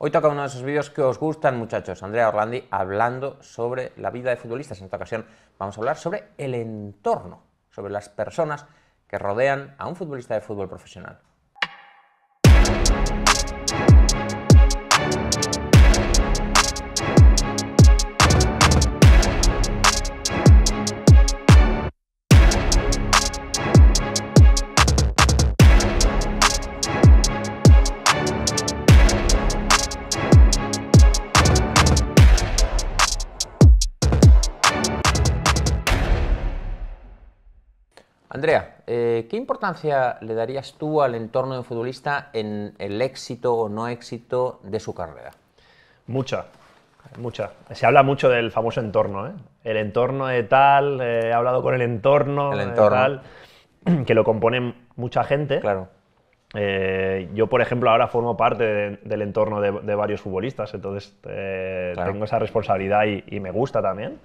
Hoy toca uno de esos vídeos que os gustan, muchachos. Andrea Orlandi hablando sobre la vida de futbolistas. En esta ocasión vamos a hablar sobre el entorno, sobre las personas que rodean a un futbolista de fútbol profesional. Andrea, eh, ¿qué importancia le darías tú al entorno de un futbolista en el éxito o no éxito de su carrera? Mucha, mucha. Se habla mucho del famoso entorno, ¿eh? El entorno de tal, eh, he hablado con el entorno, que lo compone mucha gente. Claro. yo, por ejemplo, ahora formo parte del entorno de, varios futbolistas, entonces tengo esa responsabilidad y, me gusta también.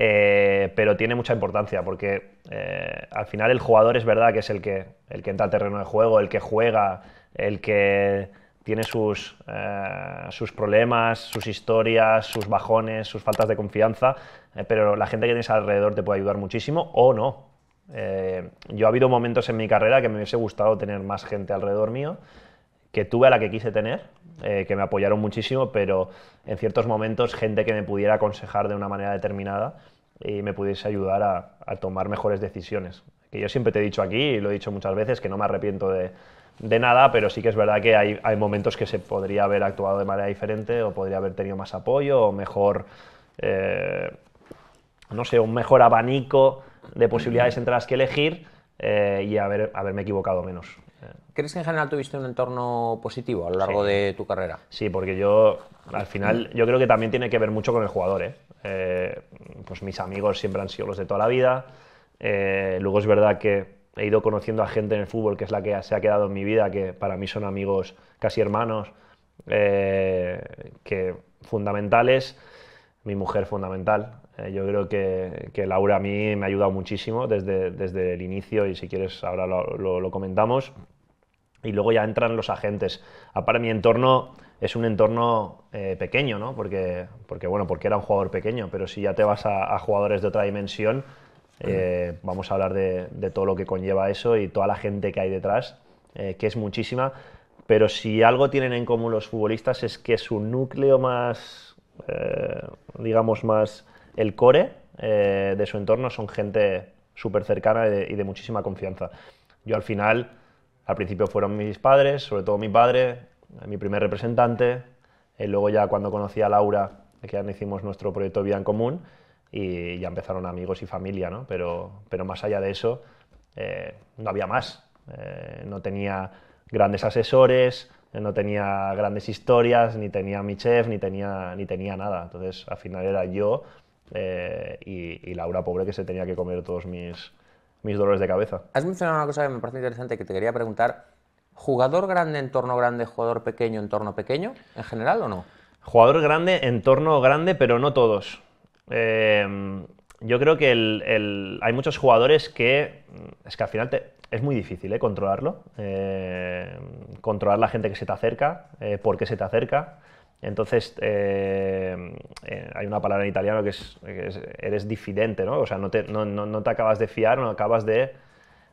Eh, pero tiene mucha importancia porque eh, al final el jugador es verdad que es el que, el que entra al terreno de juego, el que juega, el que tiene sus, eh, sus problemas, sus historias, sus bajones, sus faltas de confianza, pero la gente que tienes alrededor te puede ayudar muchísimo o no. yo ha habido momentos en mi carrera que me hubiese gustado tener más gente alrededor mío, que tuve a la que quise tener, eh, que me apoyaron muchísimo, pero en ciertos momentos gente que me pudiera aconsejar de una manera determinada y me pudiese ayudar a, tomar mejores decisiones. Que yo siempre te he dicho aquí, y lo he dicho muchas veces, que no me arrepiento de, nada, pero sí que es verdad que hay, momentos que se podría haber actuado de manera diferente o podría haber tenido más apoyo o mejor, eh, no sé, un mejor abanico de posibilidades entre las que elegir eh, y haberme equivocado menos. ¿Crees que en general tuviste un entorno positivo a lo largo de tu carrera? Sí, porque yo al final yo creo que también tiene que ver mucho con el jugador. ¿eh? eh pues mis amigos siempre han sido los de toda la vida. Eh, luego es verdad que he ido conociendo a gente en el fútbol que es la que se ha quedado en mi vida, que para mí son amigos casi hermanos, eh, que fundamentales. Mi mujer fundamental, eh, yo creo que, que, Laura a mí me ha ayudado muchísimo desde, desde el inicio y si quieres ahora lo, lo, comentamos. Y luego ya entran los agentes. Aparte, mi entorno es un entorno eh, pequeño, ¿no? Porque, porque, bueno, porque era un jugador pequeño, pero si ya te vas a, jugadores de otra dimensión, eh, vamos a hablar de, todo lo que conlleva eso y toda la gente que hay detrás, que es muchísima. Pero si algo tienen en común los futbolistas es que su núcleo más, digamos, más el core eh, de su entorno son gente súper cercana y de, muchísima confianza. Yo al final, al principio fueron mis padres, sobre todo mi padre, mi primer representante, y eh, luego ya cuando conocí a Laura, que ya hicimos nuestro proyecto bien en común, y ya empezaron amigos y familia, ¿no? Pero, pero más allá de eso, eh, no había más. no tenía grandes asesores, no tenía grandes historias, ni tenía mi chef, ni tenía, ni tenía nada. Entonces, al final era yo eh, y, Laura pobre que se tenía que comer todos mis, mis dolores de cabeza. Has mencionado una cosa que me parece interesante que te quería preguntar. ¿Jugador grande, entorno grande, jugador pequeño, entorno pequeño, en general o no? Jugador grande, entorno grande, pero no todos. Eh, yo creo que hay muchos jugadores que es que al final es muy difícil eh, controlarlo, controlar la gente que se te acerca, por qué se te acerca. Entonces, eh, eh, hay una palabra en italiano que es, eres difidente, ¿no? O sea, no te, no, no, te acabas de fiar, no acabas de,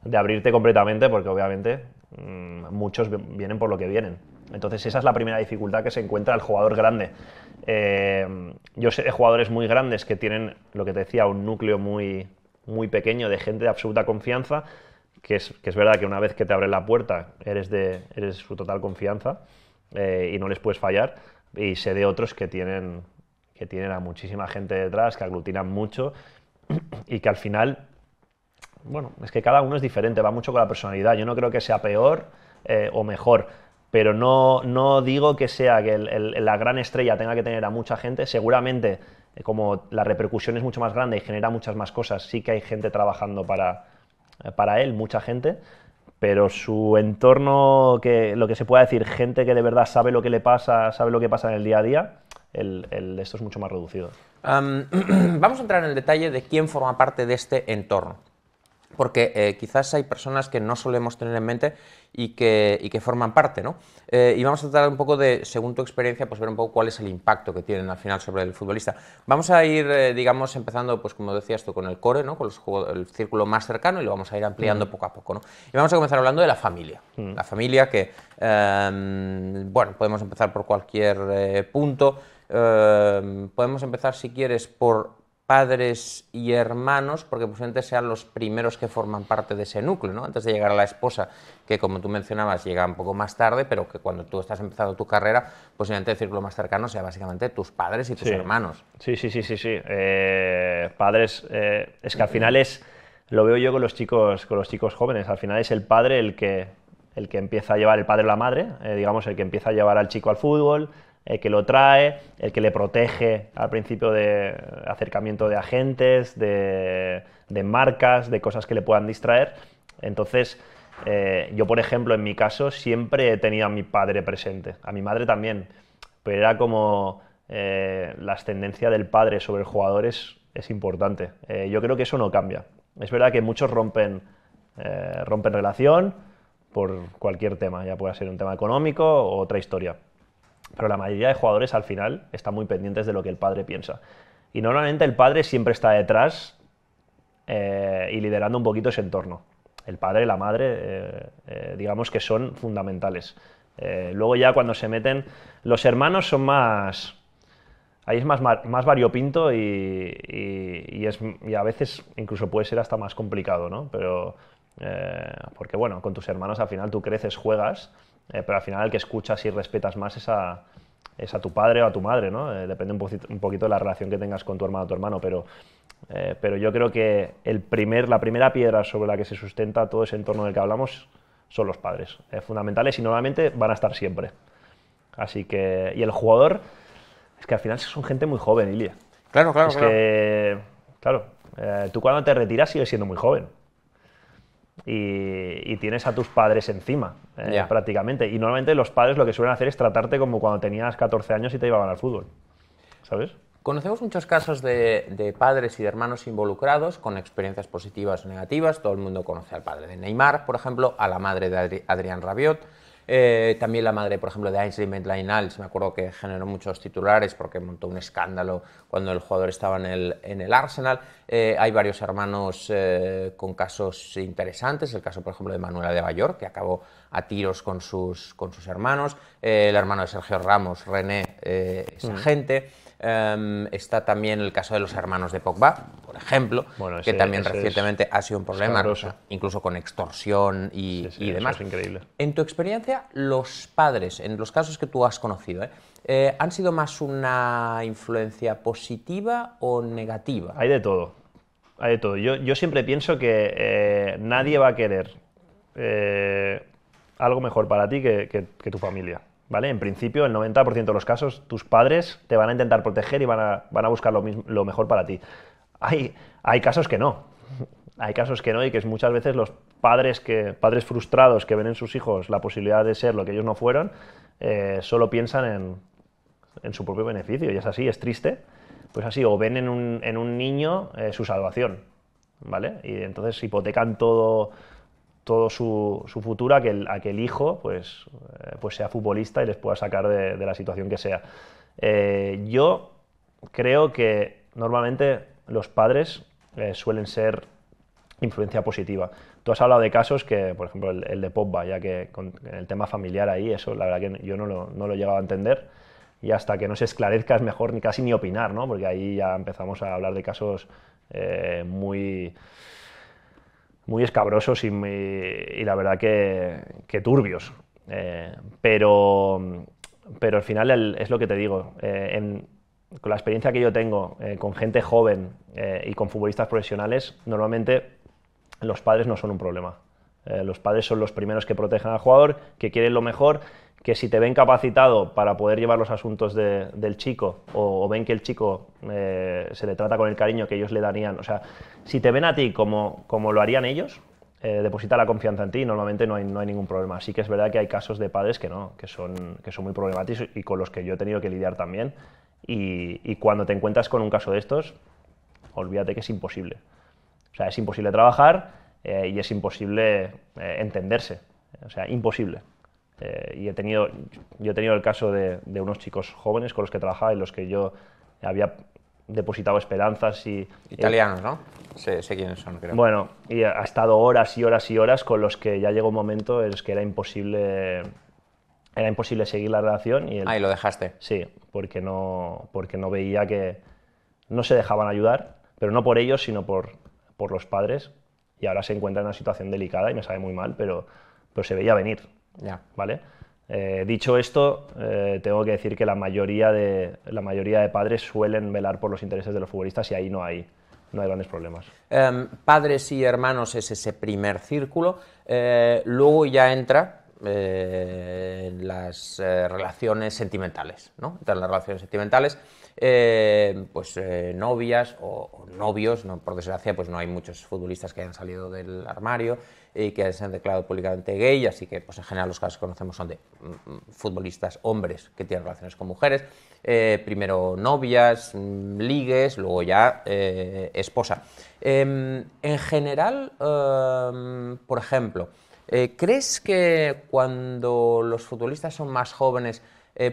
de abrirte completamente, porque obviamente mm, muchos vienen por lo que vienen. Entonces, esa es la primera dificultad que se encuentra el jugador grande. Eh, yo sé de jugadores muy grandes que tienen, lo que te decía, un núcleo muy, muy pequeño de gente de absoluta confianza, que es, que es verdad que una vez que te abren la puerta eres de eres su total confianza y no les puedes fallar y sé de otros que tienen, que tienen a muchísima gente detrás, que aglutinan mucho y que al final, bueno, es que cada uno es diferente, va mucho con la personalidad. Yo no creo que sea peor eh, o mejor, pero no, no digo que sea que la gran estrella tenga que tener a mucha gente. Seguramente, eh, como la repercusión es mucho más grande y genera muchas más cosas, sí que hay gente trabajando para, eh, para él, mucha gente pero su entorno, que, lo que se pueda decir, gente que de verdad sabe lo que le pasa, sabe lo que pasa en el día a día, esto es mucho más reducido. vamos a entrar en el detalle de quién forma parte de este entorno porque eh, quizás hay personas que no solemos tener en mente y que, forman parte, ¿no? Eh, y vamos a tratar un poco de, según tu experiencia, pues ver un poco cuál es el impacto que tienen al final sobre el futbolista. Vamos a ir, eh, digamos, empezando, pues como decías tú, con el core, ¿no? Con el círculo más cercano y lo vamos a ir ampliando poco a poco, ¿no? Y vamos a comenzar hablando de la familia. La familia que, em, bueno, podemos empezar por cualquier punto. Em, podemos empezar, si quieres, por padres y hermanos, porque posiblemente sean los primeros que forman parte de ese núcleo, ¿no? Antes de llegar a la esposa, que como tú mencionabas, llega un poco más tarde, pero que cuando tú estás empezando tu carrera, posiblemente el círculo más cercano sea básicamente tus padres y tus hermanos. Sí, sí, sí, sí, sí. Eh, padres, eh, es que al final es, lo veo yo con los chicos, con los chicos jóvenes, al final es el padre el que, el que empieza a llevar, el padre o la madre, eh, digamos, el que empieza a llevar al chico al fútbol, el que lo trae, el que le protege al principio de acercamiento de agentes, de, marcas, de cosas que le puedan distraer. Entonces, eh, yo, por ejemplo, en mi caso, siempre he tenido a mi padre presente, a mi madre también, pero era como eh, la ascendencia del padre sobre el jugador es, importante. Eh, yo creo que eso no cambia. Es verdad que muchos rompen, eh, rompen relación por cualquier tema, ya pueda ser un tema económico o otra historia pero la mayoría de jugadores al final están muy pendientes de lo que el padre piensa. Y normalmente el padre siempre está detrás eh, y liderando un poquito ese entorno. El padre y la madre, eh, eh, digamos que son fundamentales. luego ya cuando se meten, los hermanos son más... Ahí es más, más variopinto y, y, y, es, y a veces incluso puede ser hasta más complicado, ¿no? Pero, porque bueno, con tus hermanos al final tú creces, juegas, eh, pero al final el que escuchas y respetas más es a, a tu padre o a tu madre, ¿no? Eh, depende un, poquito de la relación que tengas con tu hermano o tu hermano, pero, eh, pero yo creo que el primer, la primera piedra sobre la que se sustenta todo ese entorno del que hablamos son los padres, fundamentales y normalmente van a estar siempre. Así que, y el jugador, es que al final son gente muy joven, Ilia. Claro, claro. Es que, claro, tú cuando te retiras sigues siendo muy joven y, tienes a tus padres encima, eh, prácticamente. Y normalmente los padres lo que suelen hacer es tratarte como cuando tenías 14 años y te iban al fútbol, ¿sabes? Conocemos muchos casos de, padres y de hermanos involucrados con experiencias positivas o negativas. Todo el mundo conoce al padre de Neymar, por ejemplo, a la madre de Adrián Rabiot. Eh, también la madre, por ejemplo, de Einstein maitland me acuerdo que generó muchos titulares porque montó un escándalo cuando el jugador estaba en el, en el Arsenal. Eh, hay varios hermanos eh, con casos interesantes, el caso, por ejemplo, de Manuela de Bayor, que acabó a tiros con sus, con sus hermanos, el hermano de Sergio Ramos, René, es mm. agente. Em, está también el caso de los hermanos de Pogba, por ejemplo, que también recientemente ha sido un problema, incluso con extorsión y, demás. En tu experiencia, los padres, en los casos que tú has conocido, ¿eh? ¿eh? han sido más una influencia positiva o negativa? Hay de todo. Hay de todo. Yo, siempre pienso que eh, nadie va a querer eh, algo mejor para ti que tu familia. ¿Vale? En principio, el 90% de los casos, tus padres te van a intentar proteger y van a, buscar lo, lo, mejor para ti. Hay, hay casos que no. hay casos que no y que muchas veces los padres, que, padres frustrados que ven en sus hijos la posibilidad de ser lo que ellos no fueron, eh, solo piensan en, su propio beneficio. Y es así, es triste. Pues así, o ven en un, niño eh, su salvación. ¿Vale? Y entonces hipotecan todo todo su, su futuro a que, el, hijo pues, eh, pues sea futbolista y les pueda sacar de, la situación que sea. Eh, yo creo que normalmente los padres eh, suelen ser influencia positiva. Tú has hablado de casos que, por ejemplo, el, de popba ya que con el tema familiar ahí, eso la verdad que yo no lo, no lo a entender y hasta que no se esclarezca es mejor ni casi ni opinar, ¿no? Porque ahí ya empezamos a hablar de casos muy muy escabrosos y, la verdad que, turbios. Eh, pero, pero al final es lo que te digo. Eh, con la experiencia que yo tengo eh, con gente joven y con futbolistas profesionales, normalmente los padres no son un problema. los padres son los primeros que protegen al jugador, que quieren lo mejor que si te ven capacitado para poder llevar los asuntos de, del chico o, ven que el chico eh, se le trata con el cariño que ellos le darían, o sea, si te ven a ti como, como lo harían ellos, eh, deposita la confianza en ti y normalmente no hay, no hay ningún problema. Así que es verdad que hay casos de padres que no, que son, que son muy problemáticos y con los que yo he tenido que lidiar también. Y, cuando te encuentras con un caso de estos, olvídate que es imposible. O sea, es imposible trabajar eh, y es imposible entenderse. O sea, imposible. Eh, y he tenido, yo he tenido el caso de, unos chicos jóvenes con los que trabajaba y los que yo había depositado esperanzas y... Italianos, ¿no? Sé, sé, quiénes son, creo. Bueno, y ha estado horas y horas y horas con los que ya llegó un momento en el que era imposible... Era imposible seguir la relación y... ah, y lo dejaste. Sí, porque no, porque no veía que... No se dejaban ayudar, pero no por ellos, sino por, por los padres. Y ahora se encuentra en una situación delicada y me sabe muy mal, pero, pero se veía venir. ¿Vale? Eh, dicho esto, eh, tengo que decir que la mayoría, de, la mayoría de padres suelen velar por los intereses de los futbolistas y ahí no hay, no hay grandes problemas. Em, padres y hermanos es ese primer círculo. Eh, luego ya entra las relaciones sentimentales, ¿no? Entran las relaciones sentimentales. pues novias o, novios, por desgracia pues no hay muchos futbolistas que hayan salido del armario, y que se han declarado públicamente gay, así que pues, en general los casos que conocemos son de mm, mm, futbolistas hombres que tienen relaciones con mujeres, eh, primero novias, mm, ligues, luego ya eh, esposa. Em, en general, em, por ejemplo, eh, ¿crees que cuando los futbolistas son más jóvenes,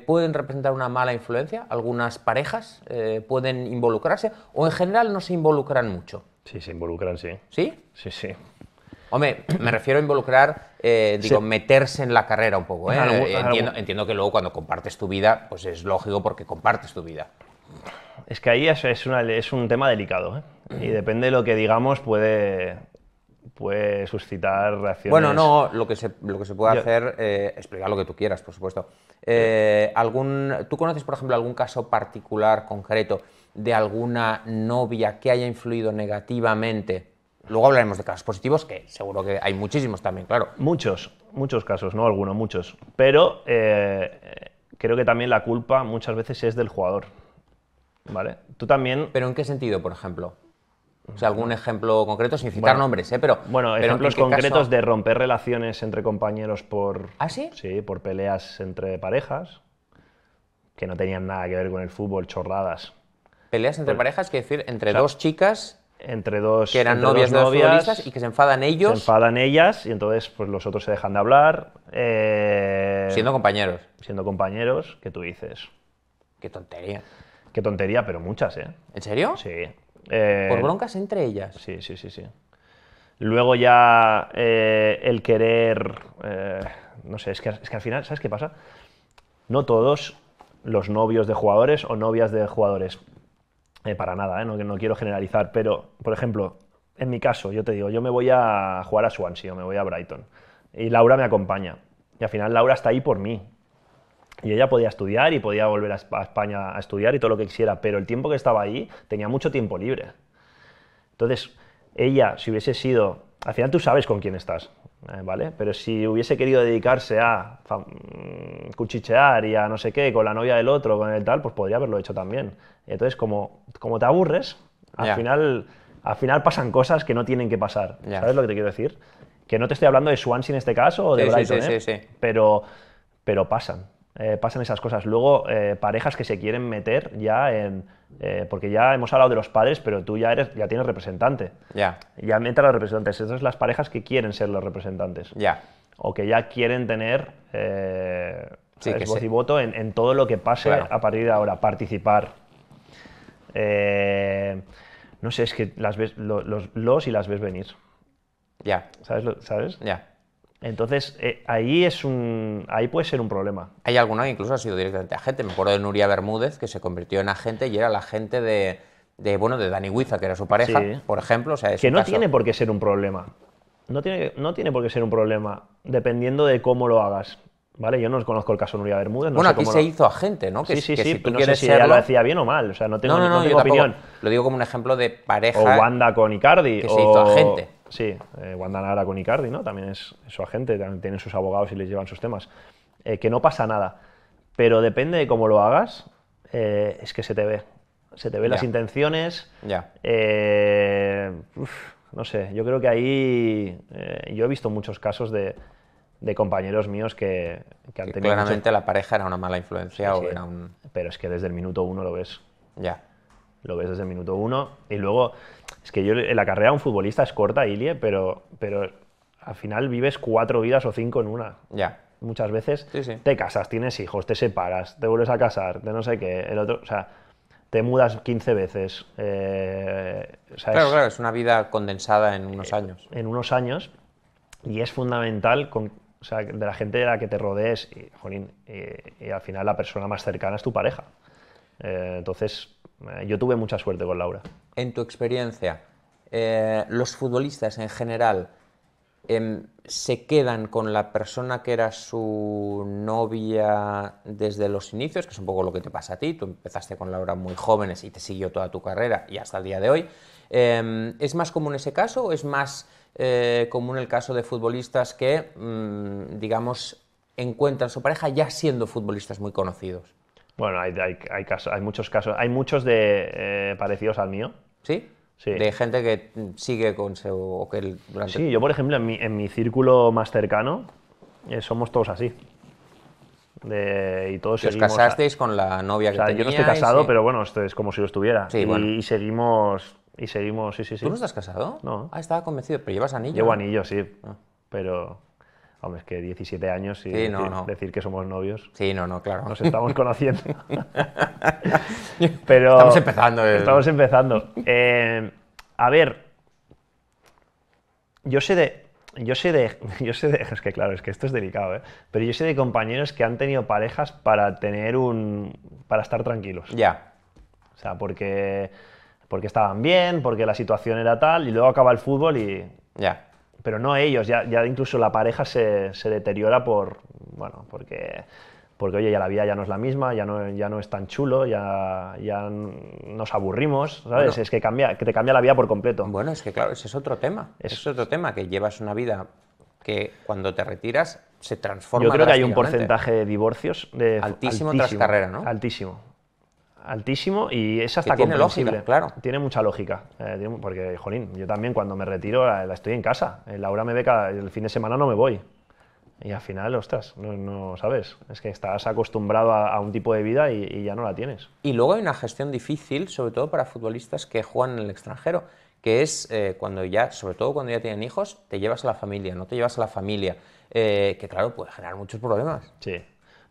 pueden representar una mala influencia, algunas parejas pueden involucrarse o en general no se involucran mucho. Sí, se involucran, sí. ¿Sí? Sí, sí. Hombre, me refiero a involucrar, eh, digo, meterse en la carrera un poco. ¿eh? entiendo, que luego cuando compartes tu vida, pues es lógico porque compartes tu vida. Es que ahí es, un tema delicado. ¿eh? Y depende de lo que digamos, puede, suscitar reacciones. Bueno, no, lo que se, lo que se puede hacer, eh, explicar lo que tú quieras, por supuesto. ¿Tú conoces, por ejemplo, algún caso particular, concreto, de alguna novia que haya influido negativamente Luego hablaremos de casos positivos, que seguro que hay muchísimos también, claro. Muchos, muchos casos, no algunos, muchos. Pero eh, creo que también la culpa muchas veces es del jugador. ¿Vale? Tú también. ¿Pero en qué sentido, por ejemplo? O sea, algún ejemplo concreto, sin citar nombres, ¿eh? Pero, bueno, ejemplos concretos de romper relaciones entre compañeros por. ¿Ah, sí? Sí, por peleas entre parejas que no tenían nada que ver con el fútbol, chorradas. ¿Peleas entre parejas? Quiere decir, entre dos chicas entre dos que eran novias, de novias y que se enfadan ellos se enfadan ellas y entonces pues los otros se dejan de hablar eh, siendo compañeros siendo compañeros que tú dices qué tontería qué tontería pero muchas eh en serio sí por eh, broncas entre ellas sí sí sí sí luego ya eh, el querer no sé es es que al final sabes qué pasa no todos los novios de jugadores o novias de jugadores eh, para nada, eh, no, no quiero generalizar, pero, por ejemplo, en mi caso, yo te digo, yo me voy a jugar a Swansea o me voy a Brighton, y Laura me acompaña, y al final Laura está ahí por mí, y ella podía estudiar y podía volver a España a estudiar y todo lo que quisiera, pero el tiempo que estaba ahí tenía mucho tiempo libre. Entonces, ella, si hubiese sido, al final tú sabes con quién estás, eh, ¿vale? Pero si hubiese querido dedicarse a mm, cuchichear y a no sé qué, con la novia del otro, con el tal, pues podría haberlo hecho también entonces, como, como te aburres, al, final, al final pasan cosas que no tienen que pasar. ¿Sabes lo que te quiero decir? Que no te estoy hablando de Swansea en este caso o de Brighton, ¿eh? sí, sí, Pero, pero pasan. Eh, pasan esas cosas. Luego, eh, parejas que se quieren meter ya en. porque ya hemos hablado de los padres, pero tú ya eres, ya tienes representante. Ya. Ya entran los representantes. Esas son las parejas que quieren ser los representantes. Ya. O que ya quieren tener voz y voto en, todo lo que pase a partir de ahora. Participar. Eh, no sé, es que las ves, los, y las ves venir. Ya. ¿Sabes? ¿Sabes? Ya. Entonces, eh, ahí, es un, ahí puede ser un problema. Hay alguna que incluso ha sido directamente agente. Me acuerdo de Nuria Bermúdez, que se convirtió en agente y era la agente de, bueno, de Dani Huiza, que era su pareja, por ejemplo. O que no tiene por qué ser un problema. No tiene, no tiene por qué ser un problema, dependiendo de cómo lo hagas. Vale, yo no conozco el caso Nuria Bermúdez. bueno, aquí se hizo a gente, ¿no? sí, sí, sí. Si no sé si ella lo hacía bien o mal. O sea, no tengo, no, opinión. Lo digo como un ejemplo de pareja. O Wanda con Icardi. Que se hizo agente. Sí, eh, Wanda Nara con Icardi, ¿no? También es su agente, también tienen sus abogados y les llevan sus temas. Eh, que no pasa nada. Pero depende de cómo lo hagas, eh, es que se te ve. Se te ven las intenciones. Ya. no sé, yo creo que ahí. yo he visto muchos casos de de compañeros míos que, que han Claramente la pareja era una mala influencia o Pero es que desde el minuto uno lo ves. Ya. Lo ves desde el minuto uno y luego... Es que yo, la carrera de un futbolista es corta, Ilie, pero, pero al final vives cuatro vidas o cinco en una. Ya. Muchas veces te casas, tienes hijos, te separas, te vuelves a casar, de no sé qué, el otro... O sea, te mudas 15 veces. Eh, claro, claro, es una vida condensada en unos eh, años. En unos años. Y es fundamental con, o sea, de la gente de la que te rodees, y, jolín, y, al final la persona más cercana es tu pareja. Eh, entonces, eh, yo tuve mucha suerte con Laura. En tu experiencia, eh, los futbolistas en general em, se quedan con la persona que era su novia desde los inicios, que es un poco lo que te pasa a ti. Tú empezaste con Laura muy jóvenes y te siguió toda tu carrera y hasta el día de hoy. Em, ¿Es más común ese caso o es más eh, común el caso de futbolistas que, mm, digamos, encuentran su pareja ya siendo futbolistas muy conocidos. Bueno, hay, muchos casos, hay muchos de eh, parecidos al mío. ¿Sí? Sí. De gente que sigue con su... O que Sí, yo por ejemplo en mi, círculo más cercano eh, somos todos así. y todos y os casasteis con la novia o sea, Yo no estoy casado, pero bueno, esto es como si lo estuviera. y, seguimos y seguimos, sí, sí, sí. ¿Tú no estás casado? No. Ah, estaba convencido, pero llevas anillo. Llevo anillo, sí. Ah. Pero, hombre, es que 17 años y decir, que somos novios. Sí, no, no, claro. Nos estamos conociendo. pero estamos empezando. Estamos empezando. Eh, a ver, yo sé de... Yo sé, de, yo sé de. Es que claro, es que esto es delicado, ¿eh? Pero yo sé de compañeros que han tenido parejas para tener un. para estar tranquilos. Ya. O sea, porque porque estaban bien, porque la situación era tal, y luego acaba el fútbol y... Ya. Pero no ellos, ya, ya incluso la pareja se, deteriora por... Bueno, porque... Porque, oye, ya la vida ya no es la misma, ya no, ya no es tan chulo, ya, ya nos aburrimos, ¿sabes? es que, cambia, que te cambia la vida por completo. Bueno, es que claro, ese es otro tema. Es, otro tema, que llevas una vida que cuando te retiras se transforma. Yo creo que hay un porcentaje de divorcios de, altísimo, altísimo, tras carrera, ¿no? Altísimo altísimo y es hasta que tiene claro. Tiene mucha lógica, eh, porque, jolín, yo también cuando me retiro la, estoy en casa. Eh, Laura me ve el fin de semana no me voy. Y al final, ostras, no, no sabes, es que estás acostumbrado a, un tipo de vida y, ya no la tienes. Y luego hay una gestión difícil, sobre todo para futbolistas que juegan en el extranjero, que es eh, cuando ya, sobre todo cuando ya tienen hijos, te llevas a la familia, no te llevas a la familia, que claro, puede generar muchos problemas. Sí,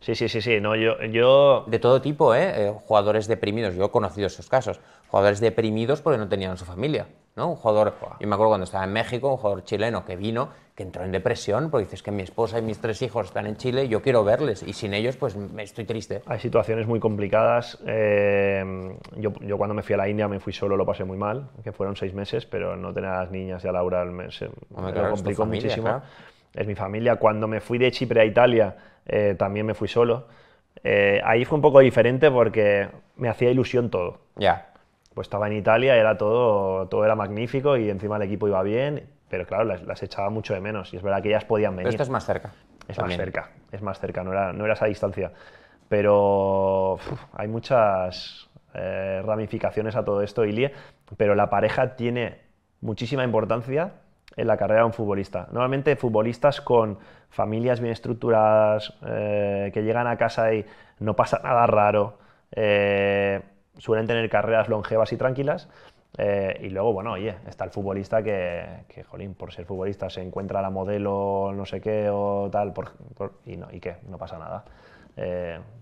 Sí, sí, sí, sí. No, yo, yo... De todo tipo, ¿eh? ¿eh? Jugadores deprimidos. Yo he conocido esos casos. Jugadores deprimidos porque no tenían a su familia. ¿no? Un jugador, yo me acuerdo cuando estaba en México, un jugador chileno que vino, que entró en depresión, porque dices que mi esposa y mis tres hijos están en Chile, yo quiero verles, y sin ellos pues me estoy triste. Hay situaciones muy complicadas. Eh, yo, yo, cuando me fui a la India me fui solo, lo pasé muy mal, que fueron seis meses, pero no tener a las niñas y a Laura me, complicó muchísimo es mi familia. Cuando me fui de Chipre a Italia, eh, también me fui solo. Eh, ahí fue un poco diferente porque me hacía ilusión todo. Ya. Pues estaba en Italia, era todo, todo era magnífico y encima el equipo iba bien, pero claro, las, echaba mucho de menos y es verdad que ellas podían venir. esto es más cerca. Es más cerca, es más cerca, no era, no era esa distancia. Pero hay muchas eh, ramificaciones a todo esto, Ilie, pero la pareja tiene muchísima importancia en la carrera de un futbolista. Normalmente futbolistas con familias bien estructuradas, eh, que llegan a casa y no pasa nada raro, eh, suelen tener carreras longevas y tranquilas. Eh, y luego, bueno, oye, está el futbolista que, que, jolín, por ser futbolista se encuentra la modelo no sé qué o tal, y, no, y qué, no pasa nada.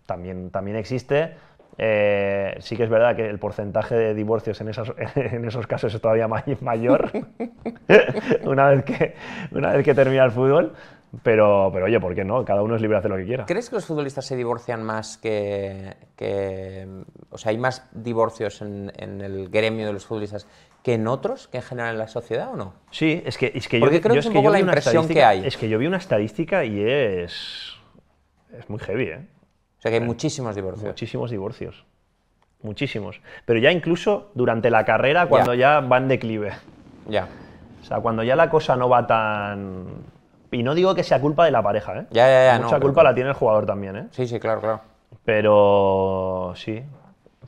también, también existe eh, sí que es verdad que el porcentaje de divorcios en, esos casos es todavía mayor una, vez que, una vez que termina el fútbol. Pero, pero oye, ¿por qué no? Cada uno es libre de hacer lo que quiera. ¿Crees que los futbolistas se divorcian más que... o sea, hay más divorcios en, el gremio de los futbolistas que en otros, que en general en la sociedad o no? Sí, es que, yo... creo que impresión que hay. Es que yo vi una estadística y es... Es muy heavy, ¿eh? O sea que hay eh, muchísimos divorcios. Muchísimos divorcios. Muchísimos. Pero ya incluso durante la carrera, cuando ya, va van declive. Ya. O sea, cuando ya la cosa no va tan. Y no digo que sea culpa de la pareja, ¿eh? Ya, ya, ya. Mucha culpa la tiene el jugador también, ¿eh? Sí, sí, claro, claro. Pero sí.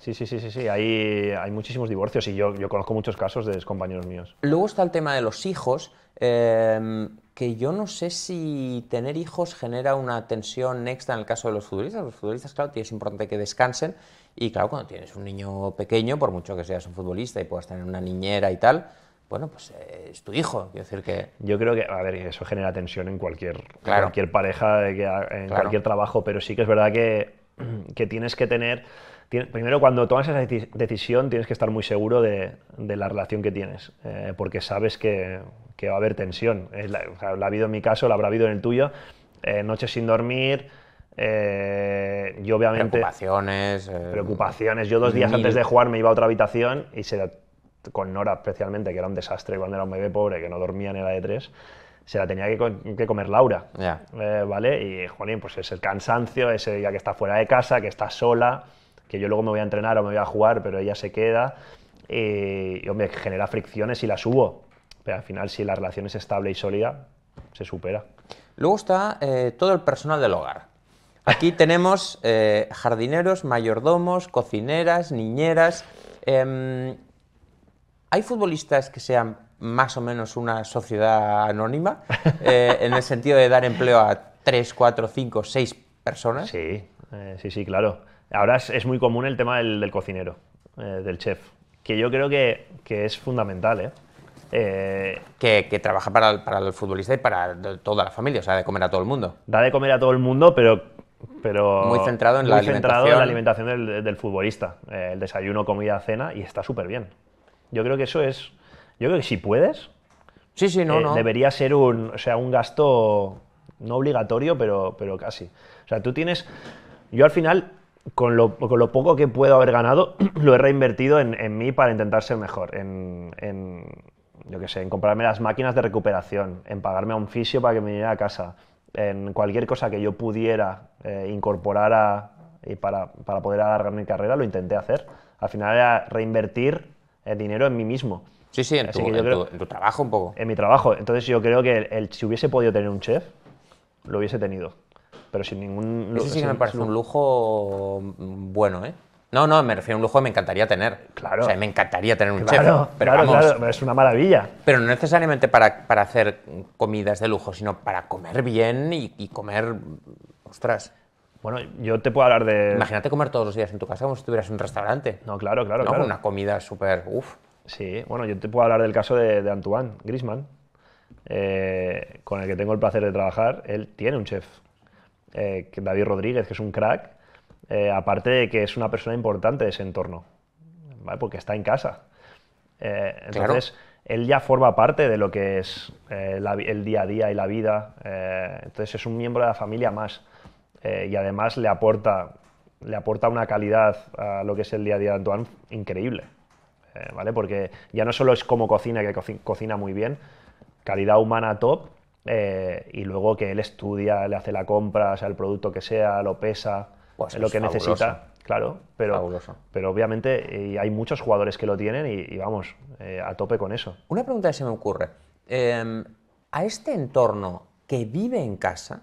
Sí, sí, sí, sí, sí. Hay, muchísimos divorcios y yo, yo conozco muchos casos de compañeros míos. Luego está el tema de los hijos. Eh, que yo no sé si tener hijos genera una tensión extra en el caso de los futbolistas. Los futbolistas, claro, es importante que descansen y claro, cuando tienes un niño pequeño, por mucho que seas un futbolista y puedas tener una niñera y tal, bueno, pues eh, es tu hijo. Quiero decir que... Yo creo que, a ver, eso genera tensión en cualquier, cualquier pareja, en cualquier trabajo, pero sí que es verdad que, que tienes que tener primero, cuando tomas esa decisión, tienes que estar muy seguro de, la relación que tienes, eh, porque sabes que, va a haber tensión. la, ha habido en mi caso, la habrá habido en el tuyo. Eh, noches sin dormir, eh, yo obviamente... Preocupaciones. preocupaciones. Yo dos días antes de jugar me iba a otra habitación y se, con Nora especialmente, que era un desastre cuando era un bebé pobre, que no dormía ni era de tres, se la tenía que, comer Laura. ¿Vale? Y, Juanín pues es el cansancio, ese día que está fuera de casa, que está sola que yo luego me voy a entrenar o me voy a jugar, pero ella se queda, eh, y hombre, genera fricciones y la subo. Pero al final, si la relación es estable y sólida, se supera. Luego está eh, todo el personal del hogar. Aquí tenemos eh, jardineros, mayordomos, cocineras, niñeras. Em, ¿Hay futbolistas que sean más o menos una sociedad anónima? en el sentido de dar empleo a tres, cuatro, cinco, seis personas. Sí, sí, sí, claro. Ahora es, muy común el tema del, cocinero, eh, del chef, que yo creo que, es fundamental, ¿eh? eh que, trabaja para el, futbolista y para toda la familia, o sea, de comer a todo el mundo. Da de comer a todo el mundo, pero... pero muy centrado en, la, centrado alimentación. la alimentación del, futbolista. Eh, el desayuno, comida, cena, y está súper bien. Yo creo que eso es... Yo creo que si puedes... Sí, sí, no, no. Debería ser un, o sea, un gasto no obligatorio, pero, pero casi. O sea, tú tienes... Yo al final con lo, poco que puedo haber ganado, lo he reinvertido en, mí para intentar ser mejor, en, en yo sé, en comprarme las máquinas de recuperación, en pagarme a un fisio para que me viniera a casa, en cualquier cosa que yo pudiera eh, incorporar y para, para, poder alargar mi carrera, lo intenté hacer. Al final era reinvertir el eh, dinero en mí mismo. Sí, sí, en, tu, tu, trabajo un poco. En mi trabajo. Entonces yo creo que el, si hubiese podido tener un chef, lo hubiese tenido pero sin ningún... Eso sí que me parece un lujo mm, bueno, ¿eh? No, no, me refiero a un lujo que me encantaría tener. Claro. O sea, me encantaría tener un chef. Pero claro, claro, es una maravilla. Pero no necesariamente para, hacer comidas de lujo, sino para comer bien y, comer. Ostras. Bueno, yo te puedo hablar de. Imagínate comer todos los días en tu casa como si tuvieras un restaurante. No, claro, claro. Una comida súper. Uf. Sí, bueno, yo te puedo hablar del caso de, Antoine Grisman, eh, con el que tengo el placer de trabajar. Él tiene un chef eh, David Rodríguez, que es un crack, eh, aparte de que es una persona importante de ese entorno, porque está en casa. Eh, entonces, él ya forma parte de lo que es el día a día y la vida, entonces es un miembro de la familia más y además le aporta, le aporta una calidad a lo que es el día a día de Antoine increíble. ¿Vale? Porque ya no solo es como cocina, que cocina muy bien, calidad humana top, eh, y luego que él estudia, le hace la compra, sea, el producto que sea, lo pesa, es lo que necesita. Claro, pero, pero obviamente eh, hay muchos jugadores que lo tienen y, vamos, eh, a tope con eso. Una pregunta que se me ocurre. Em, a este entorno que vive en casa,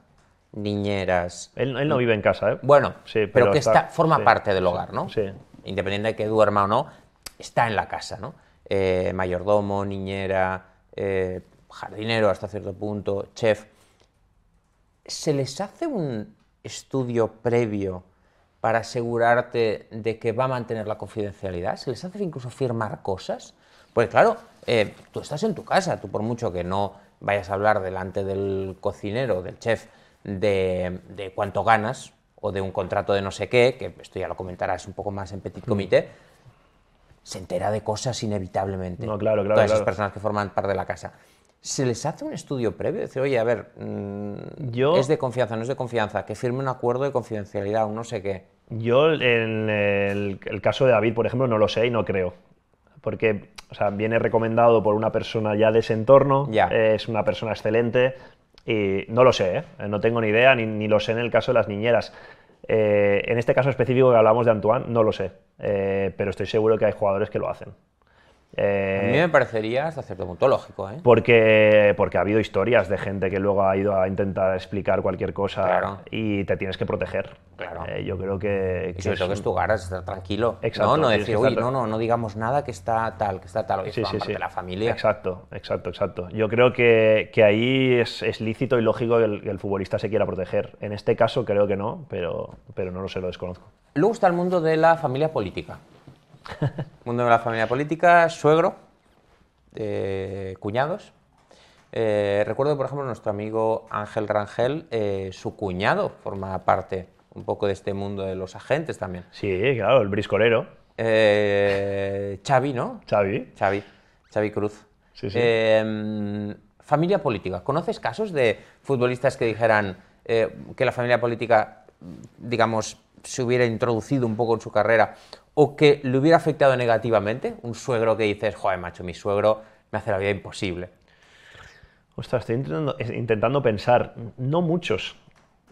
niñeras... Él, no vive en casa, ¿eh? Bueno, pero, que forma parte del hogar, ¿no? Sí. Independiente de que duerma o no, está en la casa, ¿no? mayordomo, niñera, jardinero hasta cierto punto, chef, ¿se les hace un estudio previo para asegurarte de que va a mantener la confidencialidad? ¿Se les hace incluso firmar cosas? Pues claro, eh, tú estás en tu casa, tú por mucho que no vayas a hablar delante del cocinero, del chef, de, cuánto ganas o de un contrato de no sé qué, que esto ya lo comentarás un poco más en petit mm. comité, se entera de cosas inevitablemente. No, claro, claro. Todas esas personas que forman parte de la casa. ¿Se les hace un estudio previo? Decir, oye, a ver, mm, yo, es de confianza, no es de confianza, que firme un acuerdo de confidencialidad o no sé qué. Yo, en el, caso de David, por ejemplo, no lo sé y no creo. Porque viene recomendado por una persona ya de ese entorno, eh, es una persona excelente, y no lo sé, eh, no tengo ni idea, ni, lo sé en el caso de las niñeras. Eh, en este caso específico que hablamos de Antoine, no lo sé, pero estoy seguro que hay jugadores que lo hacen a mí eh, me parecería hasta cierto punto lógico. ¿eh? Porque, porque ha habido historias de gente que luego ha ido a intentar explicar cualquier cosa y te tienes que proteger. Claro. Eh, yo creo que. Y que es tu estar tranquilo. Exacto, no, decir, uy, no, no, no digamos nada que está tal, que está tal, que sí, sí, de la familia. Exacto, exacto, exacto. Yo creo que, que ahí es, lícito y lógico que el, futbolista se quiera proteger. En este caso creo que no, pero, pero no lo sé, lo desconozco. Luego está el mundo de la familia política. Mundo de la familia política, suegro, eh, cuñados. Eh, recuerdo, por ejemplo, nuestro amigo Ángel Rangel, eh, su cuñado forma parte un poco de este mundo de los agentes también. Sí, claro, el briscolero. Xavi, ¿no? Xavi. Xavi, Xavi Cruz. Sí, sí. Em, familia política. ¿Conoces casos de futbolistas que dijeran que la familia política, digamos, se hubiera introducido un poco en su carrera o que le hubiera afectado negativamente? Un suegro que dices, joder, macho, mi suegro me hace la vida imposible. Ostras, estoy intentando, pensar, no muchos,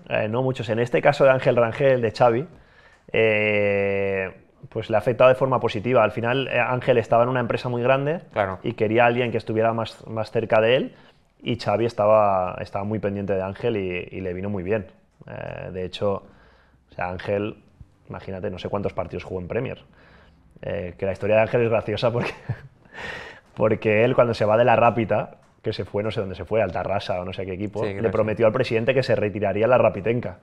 eh, no muchos. En este caso de Ángel Rangel, de Xavi, eh, pues le ha afectado de forma positiva. Al final eh, Ángel estaba en una empresa muy grande y quería a alguien que estuviera más, más cerca de él y Xavi estaba, estaba muy pendiente de Ángel y, le vino muy bien. de hecho, Ángel imagínate, no sé cuántos partidos jugó en Premier. Eh, que la historia de Ángel es graciosa porque, porque él cuando se va de la Rápita, que se fue, no sé dónde se fue, Altarrasa o no sé qué equipo, le prometió al presidente que se retiraría la Rapitenca.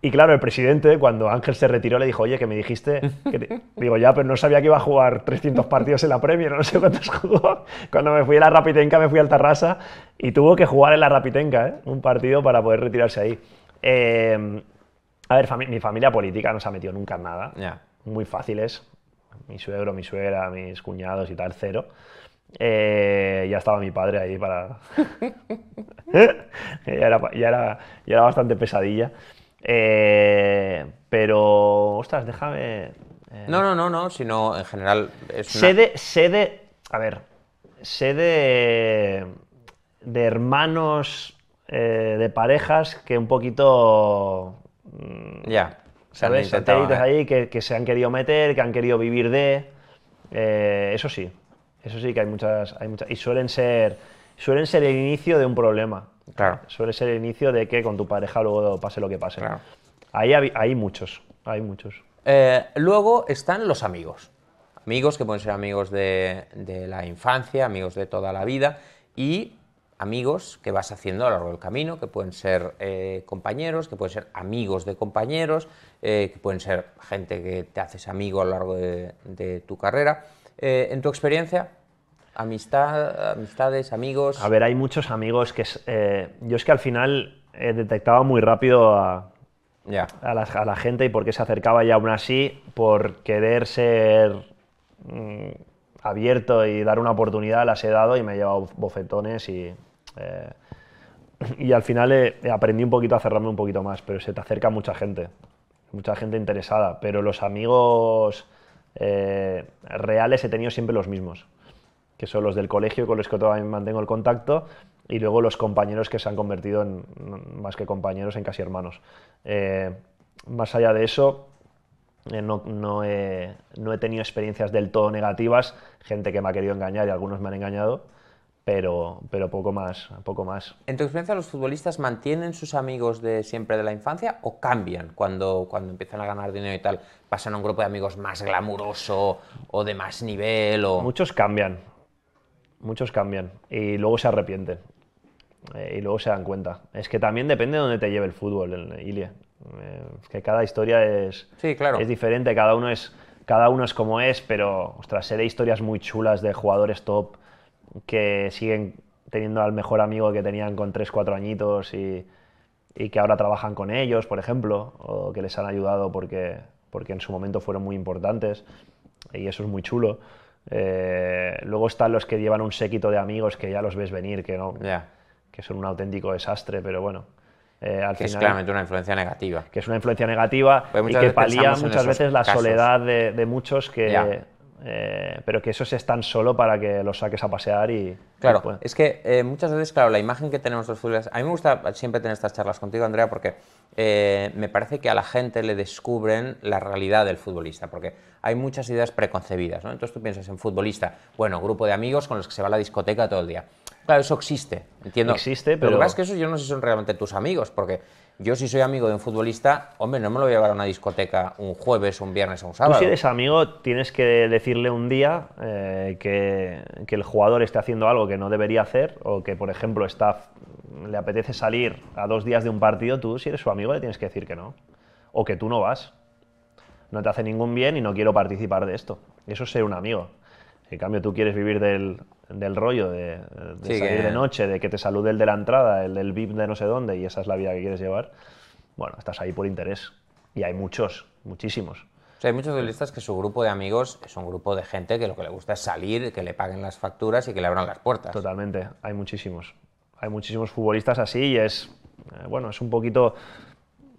Y claro, el presidente, cuando Ángel se retiró, le dijo, oye, que me dijiste, que digo, ya, pero no sabía que iba a jugar 300 partidos en la Premier, no sé cuántos jugó. Cuando me fui a la Rapitenca, me fui a Altarrasa y tuvo que jugar en la Rapitenca, ¿eh? un partido para poder retirarse ahí. Eh, a ver, mi familia política no se ha metido nunca en nada. muy Muy fáciles. Mi suegro, mi suegra, mis cuñados y tal, cero. Eh, ya estaba mi padre ahí para... ya, era, ya, era, bastante pesadilla. Eh, pero, ostras, déjame... Eh. no, no, no, no, sino en general... Es una... sé, de, A ver, sede de... de hermanos de parejas que un poquito Mm. Ya. Se ¿eh? ahí que, que, se han querido meter, que han querido vivir de. Eh, eso sí. Eso sí que hay muchas, hay muchas. Y suelen ser, suelen ser el inicio de un problema. Claro. Suele ser el inicio de que con tu pareja luego pase lo que pase. Claro. Ahí hay, muchos. Hay muchos. Eh, luego están los amigos. Amigos que pueden ser amigos de, de la infancia, amigos de toda la vida. Y amigos que vas haciendo a lo largo del camino, que pueden ser eh, compañeros, que pueden ser amigos de compañeros, eh, que pueden ser gente que te haces amigo a lo largo de, tu carrera. Eh, en tu experiencia, amistad, amistades, amigos. A ver, hay muchos amigos que yo es que al final detectaba muy rápido a, la, gente y porque se acercaba y aún así por querer ser mm, abierto y dar una oportunidad, las he dado y me he llevado bofetones y... Eh, y al final aprendí un poquito a cerrarme un poquito más, pero se te acerca mucha gente, mucha gente interesada, pero los amigos eh, reales he tenido siempre los mismos, que son los del colegio con los que todavía mantengo el contacto y luego los compañeros que se han convertido en, más que compañeros, en casi hermanos. Eh, más allá de eso, eh, no, no, he, tenido experiencias del todo negativas, gente que me ha querido engañar y algunos me han engañado, pero, pero poco, más, poco más. ¿En tu experiencia los futbolistas mantienen sus amigos de siempre de la infancia o cambian cuando, cuando empiezan a ganar dinero y tal? ¿Pasan a un grupo de amigos más glamuroso o de más nivel? Muchos cambian, muchos cambian y luego se arrepienten. Eh, y luego se dan cuenta. Es que también depende de dónde te lleve el fútbol, Ilia. Eh, que cada historia es, es diferente, cada uno es, cada uno es como es, pero sé de historias muy chulas de jugadores top que siguen teniendo al mejor amigo que tenían con 3, 4 añitos y, y que ahora trabajan con ellos, por ejemplo, o que les han ayudado porque, porque en su momento fueron muy importantes y eso es muy chulo. Eh, luego están los que llevan un séquito de amigos que ya los ves venir, que no, que son un auténtico desastre, pero bueno, eh, que es claramente una influencia negativa. Que es una influencia negativa y que palía muchas veces la soledad de, muchos que, eh, pero que eso es tan solo para que los saques a pasear y... Claro, es que eh, muchas veces, claro, la imagen que tenemos los futbolistas... A mí me gusta siempre tener estas charlas contigo, Andrea, porque eh, me parece que a la gente le descubren la realidad del futbolista, porque hay muchas ideas preconcebidas, ¿no? Entonces tú piensas en futbolista, bueno, grupo de amigos con los que se va a la discoteca todo el día. Claro, eso existe, entiendo. Existe, pero... Lo que es que eso yo no sé si son realmente tus amigos, porque yo si soy amigo de un futbolista, hombre, no me lo voy a llevar a una discoteca un jueves, un viernes o un sábado. si eres amigo, tienes que decirle un día eh, que, el jugador esté haciendo algo que no debería hacer o que, por ejemplo, está, le apetece salir a dos días de un partido, tú si eres su amigo le tienes que decir que no. O que tú no vas. No te hace ningún bien y no quiero participar de esto. Eso es ser un amigo en cambio tú quieres vivir del, rollo de, salir de noche, de que te salude el de la entrada, el del VIP de no sé dónde, y esa es la vida que quieres llevar, bueno, estás ahí por interés. Y hay muchos, muchísimos. hay muchos futbolistas que su grupo de amigos es un grupo de gente que lo que le gusta es salir, que le paguen las facturas y que le abran las puertas. Totalmente, hay muchísimos. Hay muchísimos futbolistas así y es, eh, bueno, es un poquito...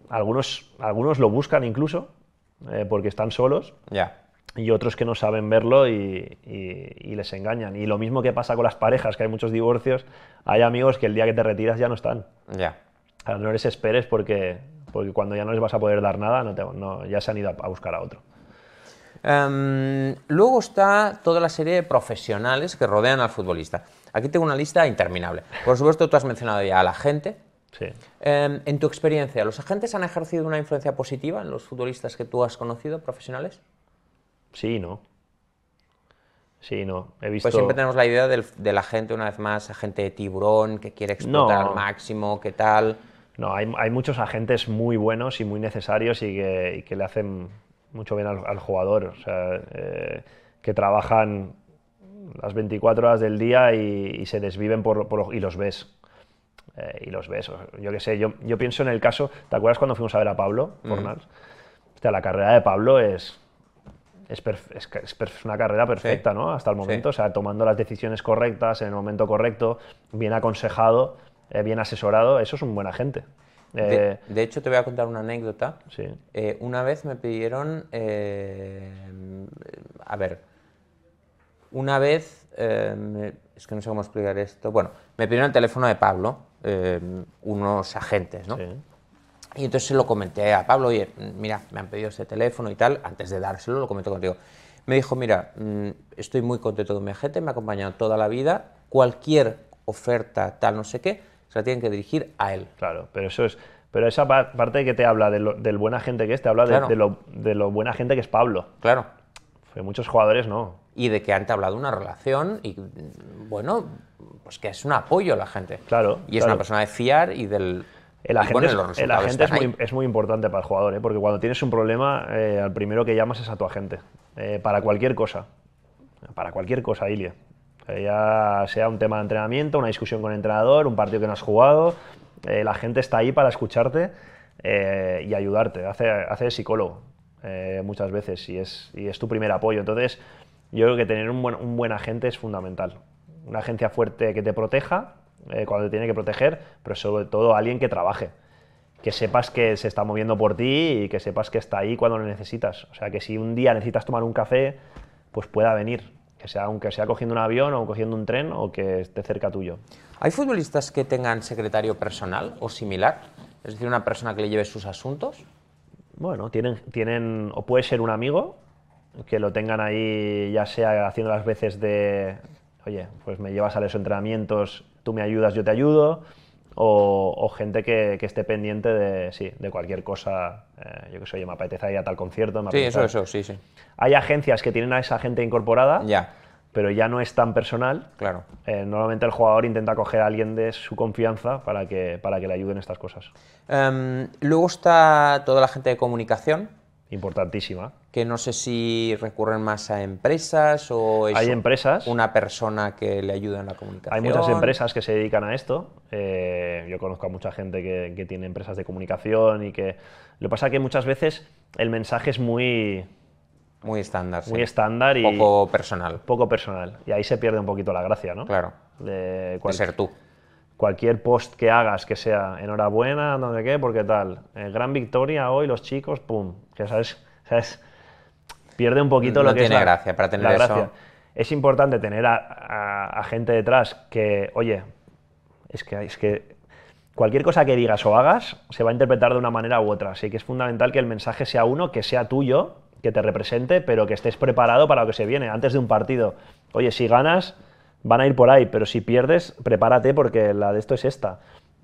Algunos, algunos lo buscan incluso eh, porque están solos. Ya y otros que no saben verlo y, les engañan. Y lo mismo que pasa con las parejas, que hay muchos divorcios, hay amigos que el día que te retiras ya no están. Ya. no les esperes porque, cuando ya no les vas a poder dar nada, no, ya se han ido a, buscar a otro. Em, luego está toda la serie de profesionales que rodean al futbolista. Aquí tengo una lista interminable. Por supuesto, tú has mencionado ya a la gente, Sí. Em, en tu experiencia, ¿los agentes han ejercido una influencia positiva en los futbolistas que tú has conocido, profesionales? Sí, no. Sí, no. He pues visto... Pues siempre tenemos la idea del, de la gente, una vez más, agente de tiburón, que quiere explotar al máximo, qué tal. No, hay, muchos agentes muy buenos y muy necesarios y que, le hacen mucho bien al, jugador. O sea, eh, que trabajan las 24 horas del día y, se desviven por, y los ves. Eh, y los ves. Yo qué sé, yo, pienso en el caso, ¿te acuerdas cuando fuimos a ver a Pablo mm. Fornals? O sea, la carrera de Pablo es es, una carrera perfecta, ¿no? Hasta el momento, o sea, tomando las decisiones correctas, en el momento correcto, bien aconsejado, eh, bien asesorado, eso es un buen agente. Eh, de, hecho, te voy a contar una anécdota. Sí. Eh, una vez me pidieron, a ver, una vez, es que no sé cómo explicar esto, bueno, me pidieron el teléfono de Pablo, unos agentes, ¿no? Y entonces se lo comenté a Pablo, oye, mira, me han pedido ese teléfono y tal, antes de dárselo lo comento contigo. Me dijo, mira, mm, estoy muy contento de mi agente, me ha acompañado toda la vida, cualquier oferta tal, no sé qué, se la tienen que dirigir a él. Claro, pero eso es... Pero esa parte que te habla del buena gente que es, te habla de, de, lo, de lo buena agente que es Pablo. Claro. fue muchos jugadores no. Y de que han hablado una relación y, mm, bueno, pues que es un apoyo a la gente. Claro. Y es una persona de fiar y del el agente, es, es, muy, importante para el jugador, ¿eh? porque cuando tienes un problema, eh, al primero que llamas es a tu agente. Eh, para cualquier cosa. Para cualquier cosa, Ilya. Eh, ya sea un tema de entrenamiento, una discusión con el entrenador, un partido que no has jugado. la gente está ahí para escucharte y ayudarte. Hace, psicólogo muchas veces y es, es tu primer apoyo. Entonces, yo creo que tener un buen, un buen agente es fundamental. Una agencia fuerte que te proteja eh, cuando te tiene que proteger, pero sobre todo alguien que trabaje. Que sepas que se está moviendo por ti y que sepas que está ahí cuando lo necesitas. O sea, que si un día necesitas tomar un café, pues pueda venir. Que sea, aunque sea cogiendo un avión o cogiendo un tren o que esté cerca tuyo. ¿Hay futbolistas que tengan secretario personal o similar? Es decir, una persona que le lleve sus asuntos. Bueno, tienen, tienen o puede ser un amigo que lo tengan ahí, ya sea haciendo las veces de, oye, pues me llevas a los entrenamientos tú me ayudas, yo te ayudo, o, gente que, esté pendiente de, sí, de cualquier cosa, eh, yo qué sé, me apetece ir a tal concierto. sí, eso, eso, sí, sí. Hay agencias que tienen a esa gente incorporada. Ya pero ya no es tan personal. Claro. Eh, normalmente el jugador intenta coger a alguien de su confianza para que, para que le ayuden estas cosas. Em, luego está toda la gente de comunicación. Importantísima que no sé si recurren más a empresas o es Hay empresas, una persona que le ayuda en la comunicación. Hay muchas empresas que se dedican a esto. Eh, yo conozco a mucha gente que, tiene empresas de comunicación y que... Lo que pasa es que muchas veces el mensaje es muy... Muy estándar. Muy estándar y... Poco personal. Poco personal. Y ahí se pierde un poquito la gracia, ¿no? Claro. De, ser tú. Cualquier post que hagas que sea enhorabuena, no sé qué, porque tal. Eh, gran victoria hoy, los chicos, pum. Que sabes pierde un poquito lo que tiene es la gracia para tener Es importante tener a, a, gente detrás que, oye, es que, es que cualquier cosa que digas o hagas se va a interpretar de una manera u otra. Así que es fundamental que el mensaje sea uno, que sea tuyo, que te represente, pero que estés preparado para lo que se viene antes de un partido. Oye, si ganas, van a ir por ahí, pero si pierdes, prepárate porque la de esto es esta.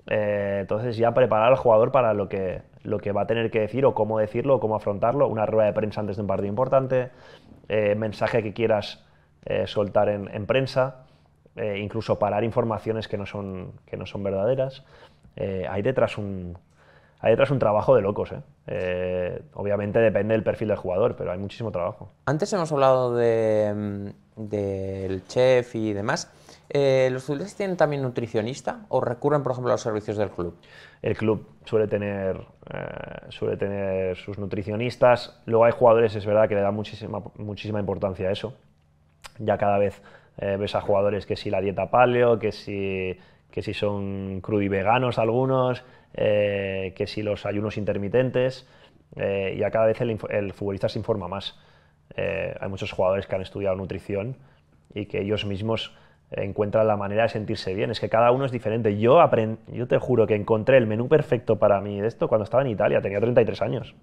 Eh, entonces ya preparar al jugador para lo que, lo que va a tener que decir o cómo decirlo o cómo afrontarlo, una rueda de prensa antes de un partido importante, eh, mensaje que quieras eh, soltar en, prensa, incluso parar informaciones que no son, que no son verdaderas. hay, detrás un, hay detrás un trabajo de locos. obviamente depende del perfil del jugador, pero hay muchísimo trabajo. Antes hemos hablado mm, del chef y demás. Eh, ¿Los futbolistas tienen también nutricionista o recurren, por ejemplo, a los servicios del club? El club suele tener, eh, suele tener sus nutricionistas. Luego hay jugadores, es verdad, que le dan muchísima, muchísima importancia a eso. Ya cada vez eh, ves a jugadores que si la dieta paleo, que si, que si son crudi y veganos algunos, que si los ayunos intermitentes. ya cada vez el futbolista se informa más. hay muchos jugadores que han estudiado nutrición y que ellos mismos encuentra la manera de sentirse bien. Es que cada uno es diferente. Yo, yo te juro que encontré el menú perfecto para mí de esto cuando estaba en Italia, tenía 33 años.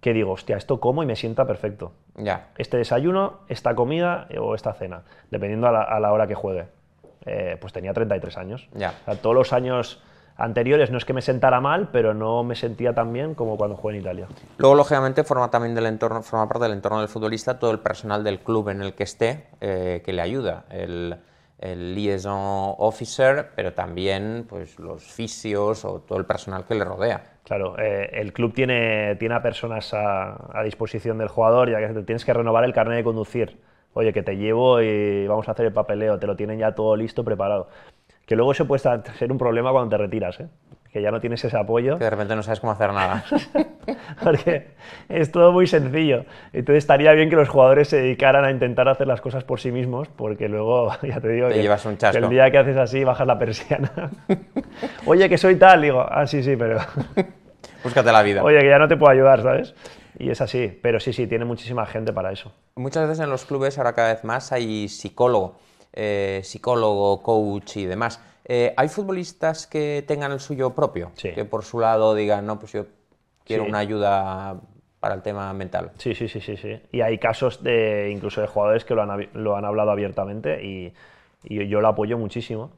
Que digo, hostia, esto como y me sienta perfecto. Ya. Este desayuno, esta comida eh, o esta cena, dependiendo a la, hora que juegue. Eh, pues tenía 33 años. Ya. todos los años anteriores no es que me sentara mal, pero no me sentía tan bien como cuando jugué en Italia. Luego, lógicamente, forma también del entorno, forma parte del entorno del futbolista todo el personal del club en el que esté eh, que le ayuda. El, liaison officer, pero también pues, los fisios o todo el personal que le rodea. Claro, eh, el club tiene, tiene a personas a, disposición del jugador, ya que tienes que renovar el carnet de conducir oye, que te llevo y vamos a hacer el papeleo, te lo tienen ya todo listo, preparado que luego eso puede ser un problema cuando te retiras, ¿eh? que ya no tienes ese apoyo. Que de repente no sabes cómo hacer nada. Porque es todo muy sencillo. Entonces estaría bien que los jugadores se dedicaran a intentar hacer las cosas por sí mismos, porque luego, ya te digo, te llevas un chasco. el día que haces así bajas la persiana. Oye, que soy tal, digo, ah, sí, sí, pero... Búscate la vida. Oye, que ya no te puedo ayudar, ¿sabes? Y es así, pero sí, sí, tiene muchísima gente para eso. Muchas veces en los clubes ahora cada vez más hay psicólogo. Eh, psicólogo, coach y demás. Eh, ¿Hay futbolistas que tengan el suyo propio? Que por su lado digan, no, pues yo quiero una ayuda para el tema mental. Sí, sí, sí, sí, sí. Y hay casos de incluso de jugadores que lo han, hablado abiertamente y, yo lo apoyo muchísimo.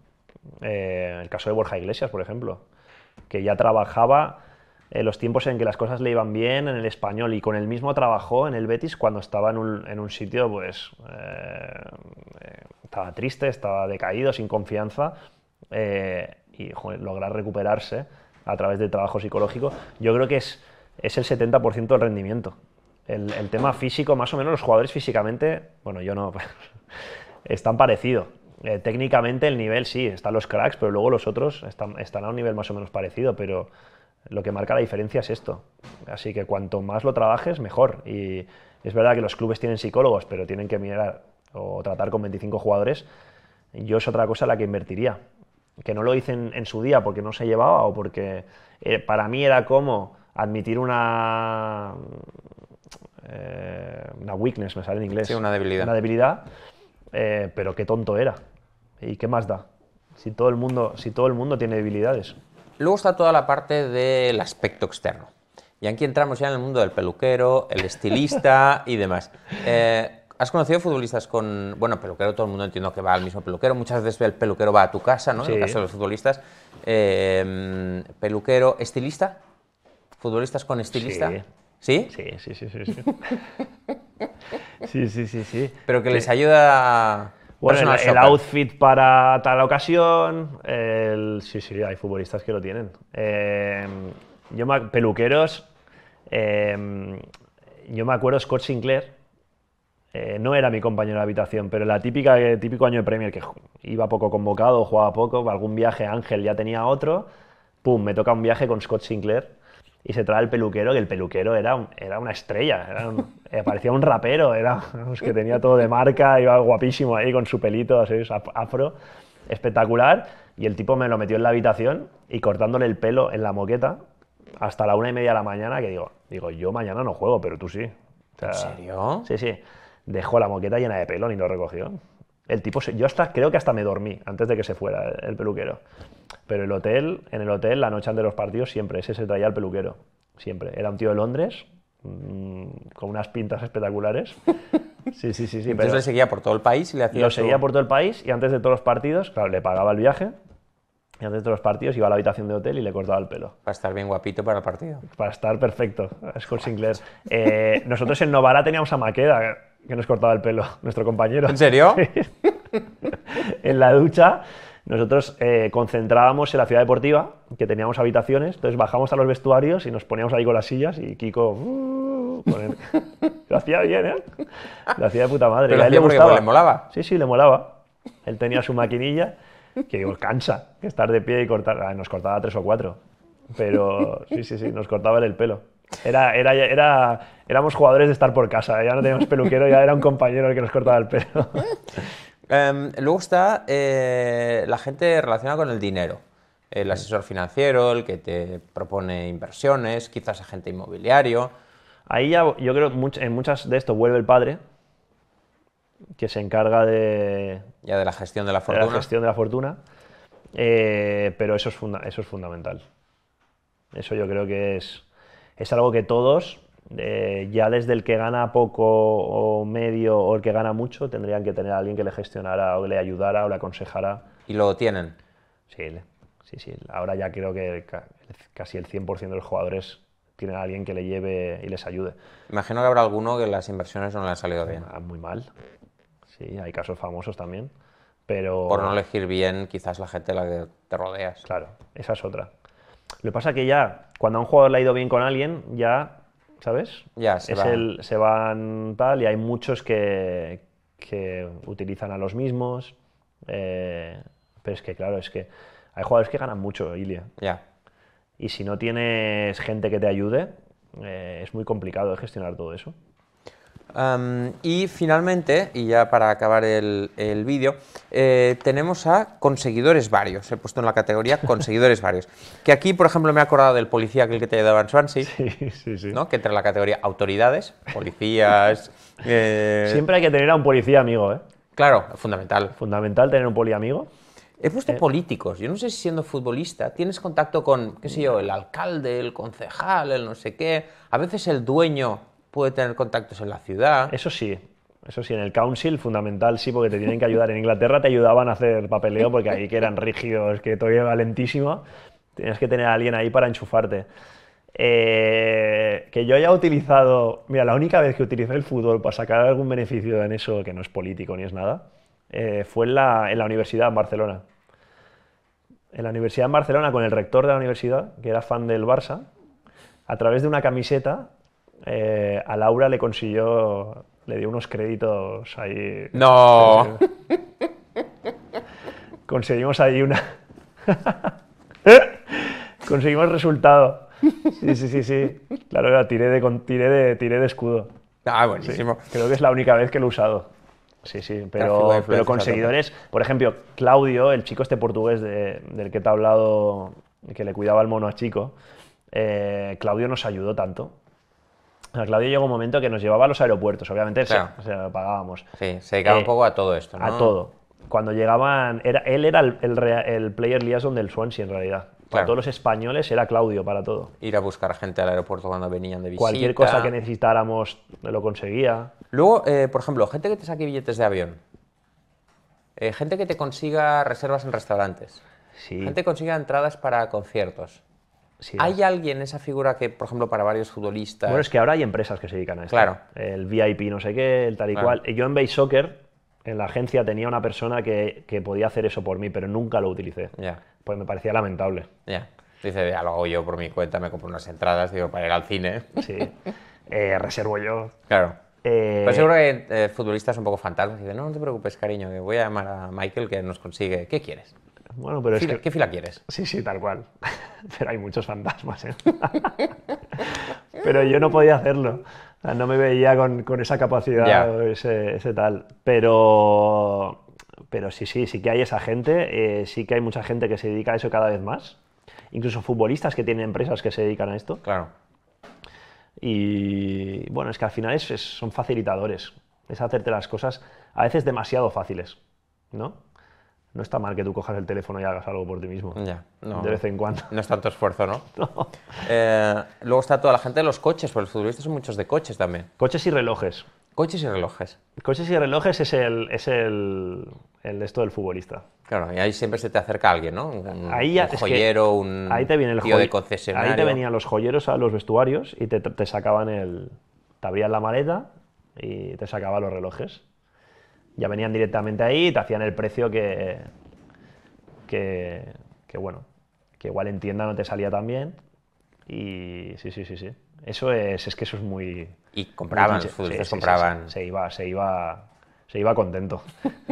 Eh, el caso de Borja Iglesias, por ejemplo, que ya trabajaba eh, los tiempos en que las cosas le iban bien en el español y con el mismo trabajo en el Betis cuando estaba en un, en un sitio, pues eh, eh, estaba triste, estaba decaído, sin confianza eh, y lograr recuperarse a través de trabajo psicológico, yo creo que es, es el 70% del rendimiento. El, el, tema físico, más o menos los jugadores físicamente, bueno, yo no, están parecido técnicamente el nivel sí, están los cracks, pero luego los otros están, están a un nivel más o menos parecido, pero lo que marca la diferencia es esto. Así que cuanto más lo trabajes, mejor. Y es verdad que los clubes tienen psicólogos, pero tienen que mirar o tratar con 25 jugadores. Yo es otra cosa la que invertiría. Que no lo hice en, su día porque no se llevaba o porque eh, para mí era como admitir una, eh, una weakness, me sale en inglés. Sí, una debilidad. Una debilidad, eh, pero qué tonto era. ¿Y qué más da? Si todo el mundo, si todo el mundo tiene debilidades. Luego está toda la parte del aspecto externo. Y aquí entramos ya en el mundo del peluquero, el estilista y demás. Eh, ¿Has conocido futbolistas con... Bueno, peluquero, todo el mundo entiendo que va al mismo peluquero. Muchas veces el peluquero va a tu casa, ¿no? Sí. En el caso de los futbolistas. Em, peluquero, estilista. Futbolistas con estilista. Sí. ¿Sí? Sí, sí, sí, sí. Sí, sí, sí, sí. sí. Pero que les ayuda... A... Bueno, el, outfit para tal ocasión. sí, sí, hay futbolistas que lo tienen. Em, yo me, peluqueros. Em, yo me acuerdo Scott Sinclair. Eh, no era mi compañero de habitación, pero la típica, el típico año de Premier que iba poco convocado, jugaba poco, algún viaje Ángel ya tenía otro. Pum, me toca un viaje con Scott Sinclair y se trae el peluquero, que el peluquero era, era una estrella, era eh, parecía un rapero, era, que tenía todo de marca, iba guapísimo ahí con su pelito, así, afro, espectacular, y el tipo me lo metió en la habitación y cortándole el pelo en la moqueta hasta la una y media de la mañana, que digo, digo, yo mañana no juego, pero tú sí. ¿En serio? Sí, sí. Dejó la moqueta llena de pelo, ni lo recogió. El tipo, yo hasta creo que hasta me dormí antes de que se fuera el, peluquero. Pero el hotel, en el hotel, la noche antes de los partidos, siempre, ese se traía el peluquero. Siempre. Era un tío de Londres, mm, con unas pintas espectaculares. Sí, sí, sí. sí Entonces pero, le seguía por todo el país y le hacía. Lo seguía por todo el país y antes de todos los partidos, claro, le pagaba el viaje. Y antes de los partidos iba a la habitación de hotel y le cortaba el pelo. Para estar bien guapito para el partido. Para estar perfecto, es Sinclair. Eh, nosotros en Novara teníamos a Maqueda, que nos cortaba el pelo, nuestro compañero. ¿En serio? en la ducha nosotros eh, concentrábamos en la ciudad deportiva, que teníamos habitaciones, entonces bajamos a los vestuarios y nos poníamos ahí con las sillas y Kiko... Uh, lo hacía bien, ¿eh? Lo hacía de puta madre. le molaba. Sí, sí, le molaba. Él tenía su maquinilla, que digo, cansa, que estar de pie y cortar... Ah, nos cortaba tres o cuatro, pero sí, sí, sí, nos cortaba el pelo. Era, era, éramos jugadores de estar por casa, ¿eh? ya no teníamos peluquero, ya era un compañero el que nos cortaba el pelo. Em, luego está eh, la gente relacionada con el dinero. El asesor financiero, el que te propone inversiones, quizás agente inmobiliario. Ahí ya, yo creo que en muchas de esto vuelve el padre, que se encarga de... Ya de la gestión de la fortuna. gestión de la fortuna. Eh, pero eso es, eso es fundamental. Eso yo creo que es es algo que todos, eh, ya desde el que gana poco o medio o el que gana mucho, tendrían que tener a alguien que le gestionara o le ayudara o le aconsejara. ¿Y lo tienen? Sí, sí, sí. Ahora ya creo que casi el 100% de los jugadores tienen a alguien que le lleve y les ayude. Imagino que habrá alguno que las inversiones no le han salido bien. Ah, muy mal. Sí, hay casos famosos también. Pero... Por no elegir bien quizás la gente la que te rodeas. Claro, esa es otra. Lo que pasa que ya, cuando a un jugador le ha ido bien con alguien, ya, ¿sabes? Ya, se, se van tal, y hay muchos que, utilizan a los mismos. Eh, pero es que, claro, es que hay jugadores que ganan mucho, Ilia. Ya. Y si no tienes gente que te ayude, eh, es muy complicado gestionar todo eso y finalmente, y ya para acabar el, el vídeo, eh, tenemos a conseguidores varios. He puesto en la categoría conseguidores varios. Que aquí, por ejemplo, me he acordado del policía aquel que te ayudaba en Swansea, sí, sí, sí. ¿no? que entra en la categoría autoridades, policías... Siempre eh, hay que tener a un policía amigo, ¿eh? Claro, fundamental. Fundamental tener un poli amigo. He puesto eh, políticos. Yo no sé si siendo futbolista tienes contacto con, qué sé yo, el alcalde, el concejal, el no sé qué, a veces el dueño puede tener contactos en la ciudad. Eso sí, eso sí, en el council fundamental sí, porque te tienen que ayudar. En Inglaterra te ayudaban a hacer papeleo porque ahí que eran rígidos, que todo iba lentísimo. Tenías que tener a alguien ahí para enchufarte. Eh, que yo haya utilizado, mira, la única vez que utilicé el fútbol para sacar algún beneficio en eso, que no es político ni es nada, eh, fue en la, en la universidad en Barcelona. En la universidad en Barcelona, con el rector de la universidad, que era fan del Barça, a través de una camiseta eh, a Laura le consiguió, le dio unos créditos ahí. No. Conseguimos ahí una... Conseguimos el resultado. Sí, sí, sí, sí. Claro, la tiré, de, tiré, de, tiré de escudo. Ah, buenísimo. creo que es la única vez que lo he usado. Sí, sí, pero, pero conseguidores. Por ejemplo, Claudio, el chico este portugués del que te he hablado, que le cuidaba el mono a Chico, eh, Claudio nos ayudó tanto a Claudio llegó un momento que nos llevaba a los aeropuertos, obviamente se, lo pagábamos. Sí, se dedicaba eh, un poco a todo esto, ¿no? A todo. Cuando llegaban, él era el, el player liaison del Swansea en realidad. Para todos los españoles era Claudio para todo. Ir a buscar gente al aeropuerto cuando venían de visita. Cualquier cosa que necesitáramos lo conseguía. Luego, eh, por ejemplo, gente que te saque billetes de avión. Eh, gente que te consiga reservas en restaurantes. Gente que consiga entradas para conciertos. ¿Hay alguien, esa figura que, por ejemplo, para varios futbolistas... Bueno, es que ahora hay empresas que se dedican a eso. Claro. El VIP no sé qué, el tal y cual. Yo en Base Soccer, en la agencia, tenía una persona que, podía hacer eso por mí, pero nunca lo utilicé. Ya. Pues me parecía lamentable. Ya. Dice, ya lo hago yo por mi cuenta, me compro unas entradas, digo, para ir al cine. Sí. Eh, reservo yo. Claro. Eh, pero seguro que futbolista eh, futbolistas un poco fantasmas dicen, no, no te preocupes, cariño, que voy a llamar a Michael que nos consigue. ¿Qué quieres? Bueno, pero es que... ¿Qué fila quieres? Sí, sí, tal cual. pero hay muchos fantasmas, ¿eh? pero yo no podía hacerlo. No me veía con, esa capacidad, o ese, tal. Pero, pero sí, sí, sí que hay esa gente. Eh, sí que hay mucha gente que se dedica a eso cada vez más. Incluso futbolistas que tienen empresas que se dedican a esto. Claro. Y bueno, es que al final es, son facilitadores. Es hacerte las cosas a veces demasiado fáciles, ¿no? no está mal que tú cojas el teléfono y hagas algo por ti mismo. Ya, de vez en cuando. No es tanto esfuerzo, ¿no? Eh, luego está toda la gente de los coches, porque los futbolistas son muchos de coches también. Coches y relojes. Coches y relojes. Coches y relojes es el, es el, esto del futbolista. Claro, y ahí siempre se te acerca alguien, ¿no? Un, ahí joyero, un ahí te viene el tío de concesionario. Ahí te venían los joyeros a los vestuarios y te, te sacaban el... te abrían la maleta y te sacaban los relojes ya venían directamente ahí te hacían el precio que, que, que bueno, que igual en tienda no te salía tan bien. Y sí, sí, sí, sí. Eso es, es que eso es muy... Y compraban, compraban. se iba, se iba, se iba contento.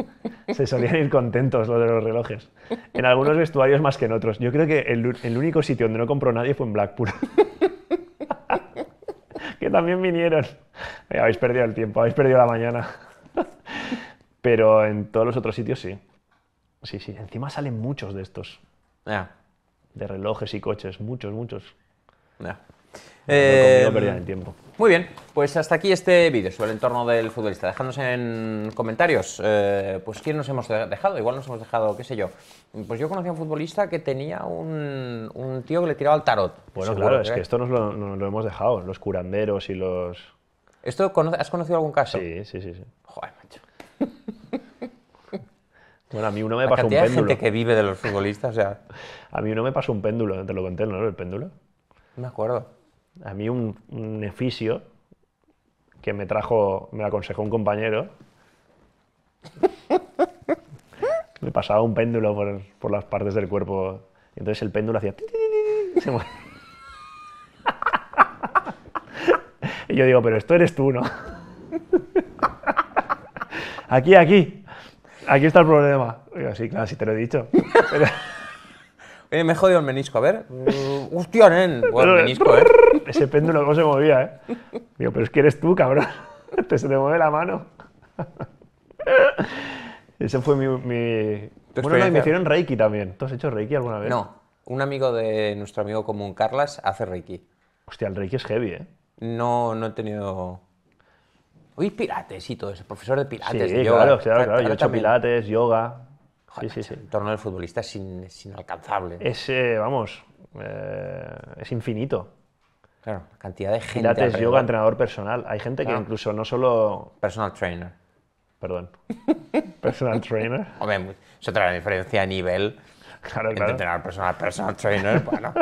se solían ir contentos los de los relojes. En algunos vestuarios más que en otros. Yo creo que el, el único sitio donde no compró nadie fue en Blackpool. que también vinieron. habéis perdido el tiempo, habéis perdido la mañana. Pero en todos los otros sitios sí. Sí, sí. Encima salen muchos de estos. De relojes y coches, muchos, muchos. Ya. no el eh, tiempo. Muy bien, pues hasta aquí este vídeo sobre el entorno del futbolista. Dejadnos en comentarios, eh, pues quién nos hemos dejado. Igual nos hemos dejado, qué sé yo. Pues yo conocí a un futbolista que tenía un, tío que le tiraba al tarot. Bueno, claro, es que esto nos lo, hemos dejado, los curanderos y los. ¿Esto has conocido algún caso? Sí, sí, sí. sí. Joder, macho. Bueno, a mí uno me pasó un péndulo. Hay gente que vive de los futbolistas, o sea... A mí uno me pasó un péndulo, te lo conté, ¿no? El péndulo. No me acuerdo. A mí un, nefisio, que me trajo, me aconsejó un compañero. me pasaba un péndulo por, las partes del cuerpo. Y entonces el péndulo hacía... y yo digo, pero esto eres tú, ¿no? aquí, aquí aquí está el problema. sí, claro, sí te lo he dicho. Oye, me he jodido el menisco, a ver. Mm, hostia, el menisco, ¿eh? Ese péndulo no se movía, ¿eh? Digo, pero es que eres tú, cabrón. Te se te mueve la mano. Ese fue mi... Bueno, no, me hicieron Reiki también. ¿Tú has hecho Reiki alguna vez? No. Un amigo de nuestro amigo común, Carlas, hace Reiki. Hostia, el Reiki es heavy, ¿eh? No, no he tenido... Hoy pilates y todo eso, profesor de pilates, sí, Claro, claro, Yo he hecho pilates, yoga. Joder, sí, El entorno del futbolista es inalcanzable. Es, vamos, eh, es infinito. Claro, la cantidad de gente. Pilates, yoga, entrenador personal. Hay gente que incluso no solo. Personal trainer. Perdón. personal trainer. Hombre, es otra diferencia a nivel. Claro, claro. Entrenador personal, personal trainer. Bueno,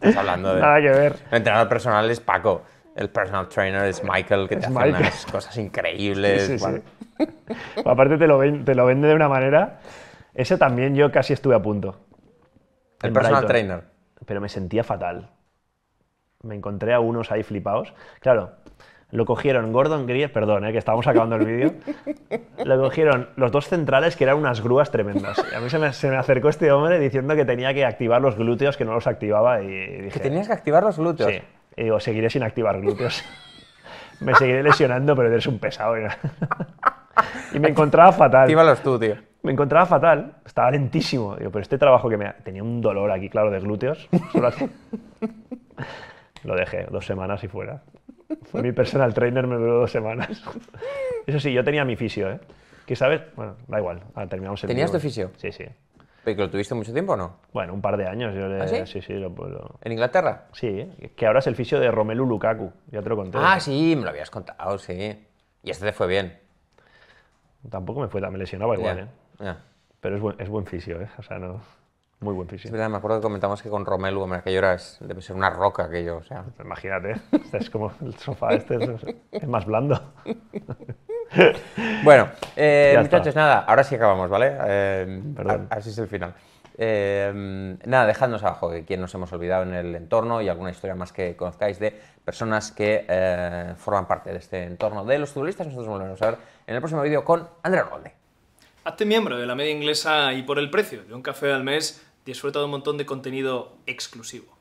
estás hablando de. Nada que ver. entrenador personal es Paco el personal trainer es Michael, que te hace cosas increíbles. Aparte te lo, vende de una manera... Ese también yo casi estuve a punto. El personal trainer. Pero me sentía fatal. Me encontré a unos ahí flipados. Claro, lo cogieron Gordon Greer, perdón, eh, que estábamos acabando el vídeo. lo cogieron los dos centrales que eran unas grúas tremendas. Y a mí se me, acercó este hombre diciendo que tenía que activar los glúteos, que no los activaba. Y dije, ¿Que tenías que activar los glúteos? Sí. Y digo, seguiré sin activar glúteos. me seguiré lesionando, pero eres un pesado. y me encontraba fatal. Actívalos tú, tío. Me encontraba fatal, estaba lentísimo. Digo, pero este trabajo que me... Tenía un dolor aquí, claro, de glúteos. Lo dejé, dos semanas y fuera. Fue mi personal trainer, me duró dos semanas. Eso sí, yo tenía mi fisio, ¿eh? Que sabes, bueno, da igual, ahora terminamos el ¿Tenías tu fisio? Sí, sí. ¿Pero lo tuviste mucho tiempo o no? Bueno, un par de años. Yo ¿Ah, sí? Sí, sí. ¿En Inglaterra? Sí, que ahora es el fisio de Romelu Lukaku, ya te lo conté. Ah, sí, me lo habías contado, sí. Y este te fue bien. Tampoco me fue, me lesionaba igual, ¿eh? Pero es buen, fisio, ¿eh? O sea, no... Muy buen fisio. Es verdad, me acuerdo que comentamos que con Romelu, hombre, aquello era, debe ser una roca aquello, o sea... Imagínate, es como el sofá este, es, es más blando. bueno, eh, muchachos, nada, ahora sí acabamos, ¿vale? Eh, así es el final. Eh, nada, dejadnos abajo de quién nos hemos olvidado en el entorno y alguna historia más que conozcáis de personas que eh, forman parte de este entorno de los futbolistas. Nosotros volvemos a ver en el próximo vídeo con André Rolde. Hazte miembro de la media inglesa y por el precio de un café al mes disfruta de un montón de contenido exclusivo.